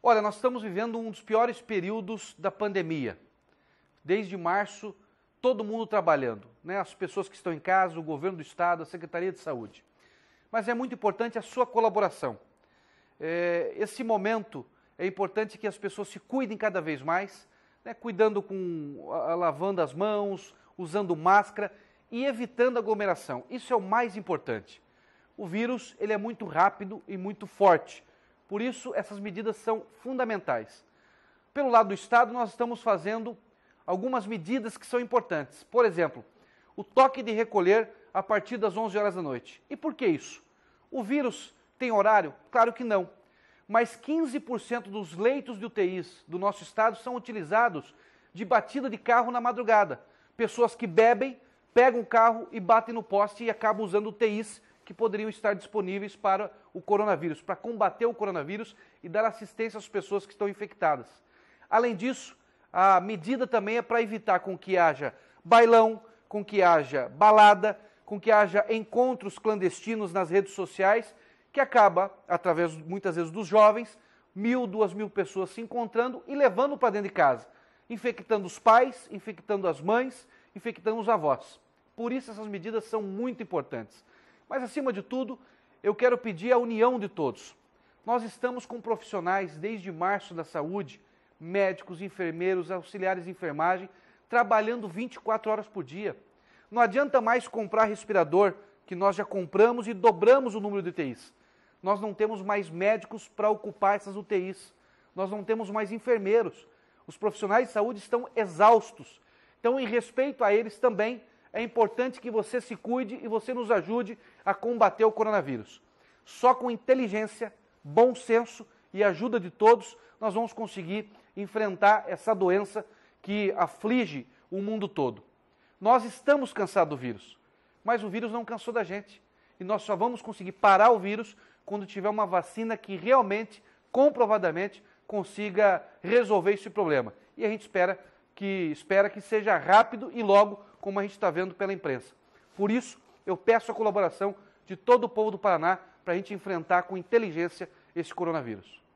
Olha, nós estamos vivendo um dos piores períodos da pandemia. Desde março, todo mundo trabalhando, né? as pessoas que estão em casa, o governo do estado, a Secretaria de Saúde. Mas é muito importante a sua colaboração. É, esse momento é importante que as pessoas se cuidem cada vez mais, né? cuidando com lavando as mãos, usando máscara e evitando aglomeração. Isso é o mais importante. O vírus ele é muito rápido e muito forte. Por isso, essas medidas são fundamentais. Pelo lado do Estado, nós estamos fazendo algumas medidas que são importantes. Por exemplo, o toque de recolher a partir das 11 horas da noite. E por que isso? O vírus tem horário? Claro que não. Mas 15% dos leitos de UTIs do nosso estado são utilizados de batida de carro na madrugada. Pessoas que bebem, pegam o carro e batem no poste e acabam usando UTIs que poderiam estar disponíveis para o coronavírus, para combater o coronavírus e dar assistência às pessoas que estão infectadas. Além disso, a medida também é para evitar com que haja bailão, com que haja balada, com que haja encontros clandestinos nas redes sociais, que acaba, através muitas vezes dos jovens, mil, duas mil pessoas se encontrando e levando para dentro de casa, infectando os pais, infectando as mães, infectando os avós. Por isso essas medidas são muito importantes. Mas, acima de tudo, eu quero pedir a união de todos. Nós estamos com profissionais desde março da saúde, médicos, enfermeiros, auxiliares de enfermagem, trabalhando 24 horas por dia. Não adianta mais comprar respirador, que nós já compramos e dobramos o número de UTIs. Nós não temos mais médicos para ocupar essas UTIs. Nós não temos mais enfermeiros. Os profissionais de saúde estão exaustos. Então, em respeito a eles também, é importante que você se cuide e você nos ajude a combater o coronavírus. Só com inteligência, bom senso e ajuda de todos, nós vamos conseguir enfrentar essa doença que aflige o mundo todo. Nós estamos cansados do vírus, mas o vírus não cansou da gente. E nós só vamos conseguir parar o vírus quando tiver uma vacina que realmente, comprovadamente, consiga resolver esse problema. E a gente espera que, espera que seja rápido e logo como a gente está vendo pela imprensa. Por isso, eu peço a colaboração de todo o povo do Paraná para a gente enfrentar com inteligência esse coronavírus.